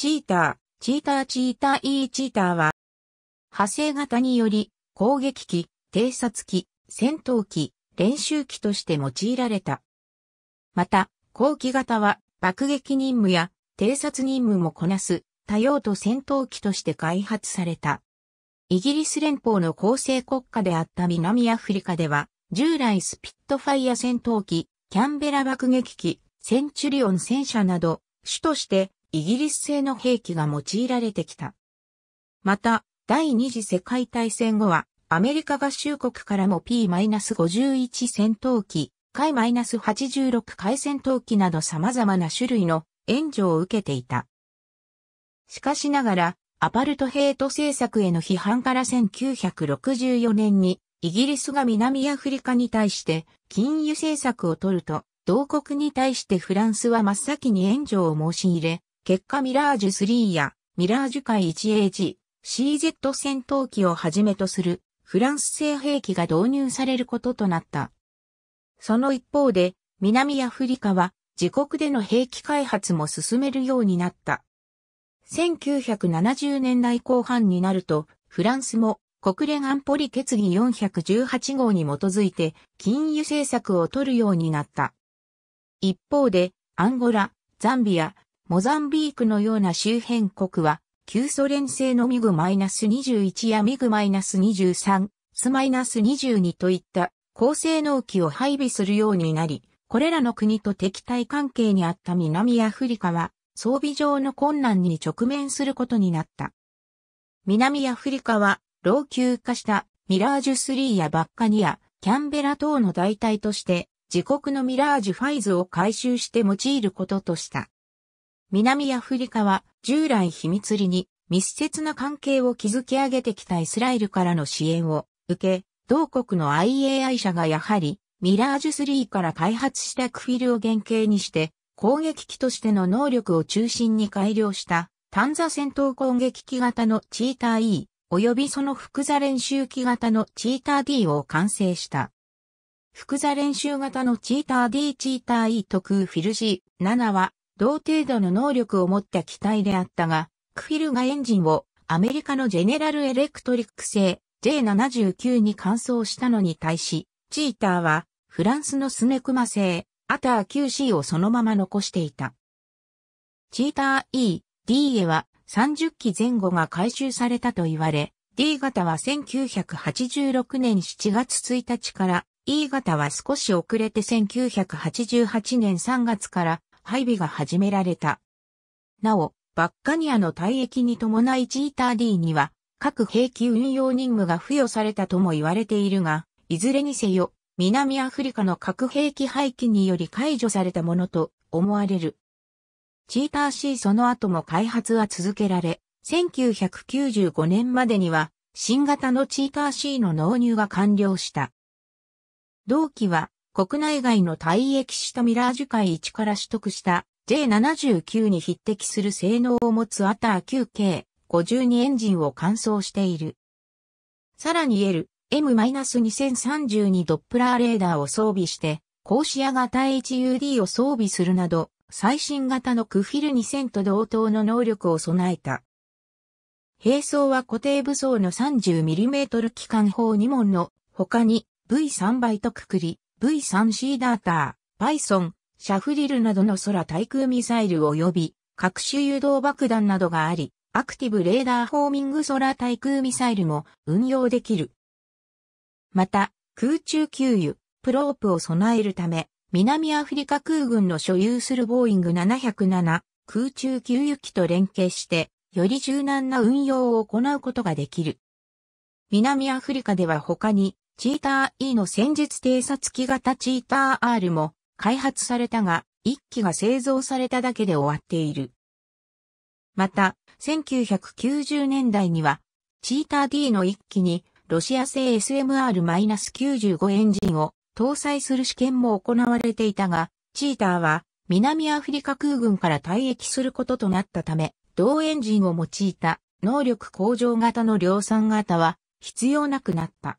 チーター、チーターチーターイーチーターは、派生型により攻撃機、偵察機、戦闘機、練習機として用いられた。また、後期型は爆撃任務や偵察任務もこなす多用途戦闘機として開発された。イギリス連邦の構成国家であった南アフリカでは、従来スピットファイア戦闘機、キャンベラ爆撃機、センチュリオン戦車など、主としてイギリス製の兵器が用いられてきた。また、第二次世界大戦後は、アメリカ合衆国からも P-51 戦闘機、海 -86 海戦闘機など様々な種類の援助を受けていた。しかしながら、アパルトヘイト政策への批判から1964年に、イギリスが南アフリカに対して禁輸政策を取ると、同国に対してフランスは真っ先に援助を申し入れ、結果ミラージュ3やミラージュ海 1AG、CZ 戦闘機をはじめとするフランス製兵器が導入されることとなった。その一方で、南アフリカは自国での兵器開発も進めるようになった。1970年代後半になると、フランスも国連安保理決議418号に基づいて金融政策を取るようになった。一方で、アンゴラ、ザンビア、モザンビークのような周辺国は、旧ソ連製のミグ -21 やミグ -23、ス -22 といった高性能機を配備するようになり、これらの国と敵対関係にあった南アフリカは、装備上の困難に直面することになった。南アフリカは、老朽化したミラージュ3やバッカニア、キャンベラ等の代替として、自国のミラージュ5を回収して用いることとした。南アフリカは従来秘密裏に密接な関係を築き上げてきたイスラエルからの支援を受け、同国の IAI 社がやはりミラージュ3から開発したクフィルを原型にして攻撃機としての能力を中心に改良したンザ戦闘攻撃機型のチーター E 及びその複座練習機型のチーター D を完成した。複座練習型のチーター D チーター E 特フィル G7 は同程度の能力を持った機体であったが、クフィルがエンジンをアメリカのジェネラルエレクトリック製 J79 に換装したのに対し、チーターはフランスのスネクマ製アター QC をそのまま残していた。チーター E、D へは30機前後が回収されたと言われ、D 型は1986年7月1日から、E 型は少し遅れて1988年3月から配備が始められた。なお、バッカニアの退役に伴いチーター D には、各兵器運用任務が付与されたとも言われているが、いずれにせよ、南アフリカの核兵器廃棄により解除されたものと思われる。チーター C その後も開発は続けられ、1995年までには新型のチーター C の納入が完了した。同期は国内外の退役したミラージュ界1から取得した J79 に匹敵する性能を持つアター 9K52 エンジンを完走している。さらに L、M-2032 ドップラーレーダーを装備して、高視野型 HUD を装備するなど、最新型のクフィル2000と同等の能力を備えた。並走は固定武装の 30mm 機関砲2門の他に V3 倍とくくり、V3C ダーター、パイソン、シャフリルなどの空対空ミサイル及び各種誘導爆弾などがあり、アクティブレーダーフォーミング空対空ミサイルも運用できる。また、空中給油、プロープを備えるため、南アフリカ空軍の所有するボーイング707空中給油機と連携して、より柔軟な運用を行うことができる。南アフリカでは他に、チーター E の戦術偵察機型チーター R も開発されたが、1機が製造されただけで終わっている。また、1990年代には、チーター D の1機にロシア製 SMR-95 エンジンを搭載する試験も行われていたが、チーターは南アフリカ空軍から退役することとなったため、同エンジンを用いた能力向上型の量産型は必要なくなった。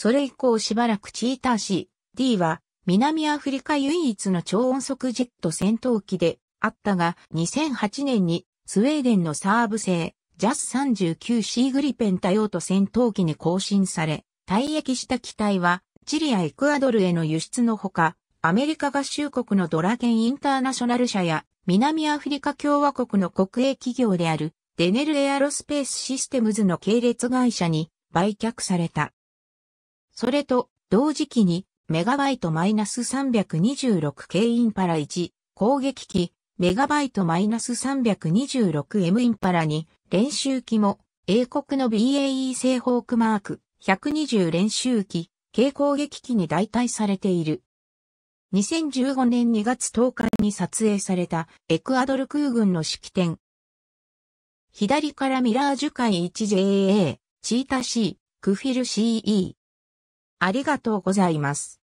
それ以降しばらくチーター C-D は南アフリカ唯一の超音速ジェット戦闘機であったが2008年にスウェーデンのサーブ製ジャス 39C グリペン多用途戦闘機に更新され退役した機体はチリやエクアドルへの輸出のほかアメリカ合衆国のドラゲンインターナショナル社や南アフリカ共和国の国営企業であるデネルエアロスペースシステムズの系列会社に売却された。それと、同時期に、メガバイトマイナス326 K インパラ1、攻撃機、メガバイトマイナス326 M インパラ2、練習機も、英国の BAE 製ホークマーク、120練習機、軽攻撃機に代替されている。2015年2月10日に撮影されたエクアドル空軍の式典。左からミラージュ海 1JA、チータ C、クフィル CE、ありがとうございます。